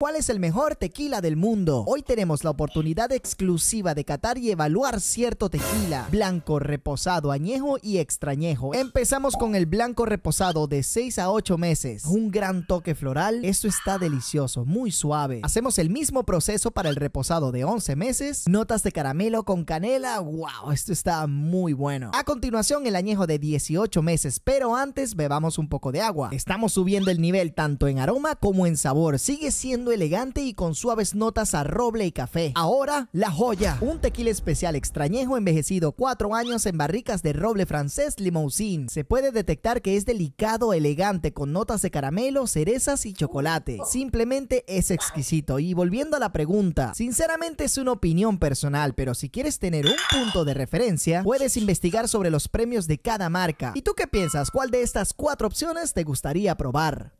¿Cuál es el mejor tequila del mundo? Hoy tenemos la oportunidad exclusiva de catar y evaluar cierto tequila. Blanco, reposado, añejo y extrañejo. Empezamos con el blanco reposado de 6 a 8 meses. Un gran toque floral. Esto está delicioso, muy suave. Hacemos el mismo proceso para el reposado de 11 meses. Notas de caramelo con canela. ¡Wow! Esto está muy bueno. A continuación el añejo de 18 meses. Pero antes bebamos un poco de agua. Estamos subiendo el nivel tanto en aroma como en sabor. Sigue siendo elegante y con suaves notas a roble y café. Ahora, La Joya, un tequila especial extrañejo envejecido 4 años en barricas de roble francés Limousine. Se puede detectar que es delicado, elegante, con notas de caramelo, cerezas y chocolate. Simplemente es exquisito. Y volviendo a la pregunta, sinceramente es una opinión personal, pero si quieres tener un punto de referencia, puedes investigar sobre los premios de cada marca. ¿Y tú qué piensas? ¿Cuál de estas cuatro opciones te gustaría probar?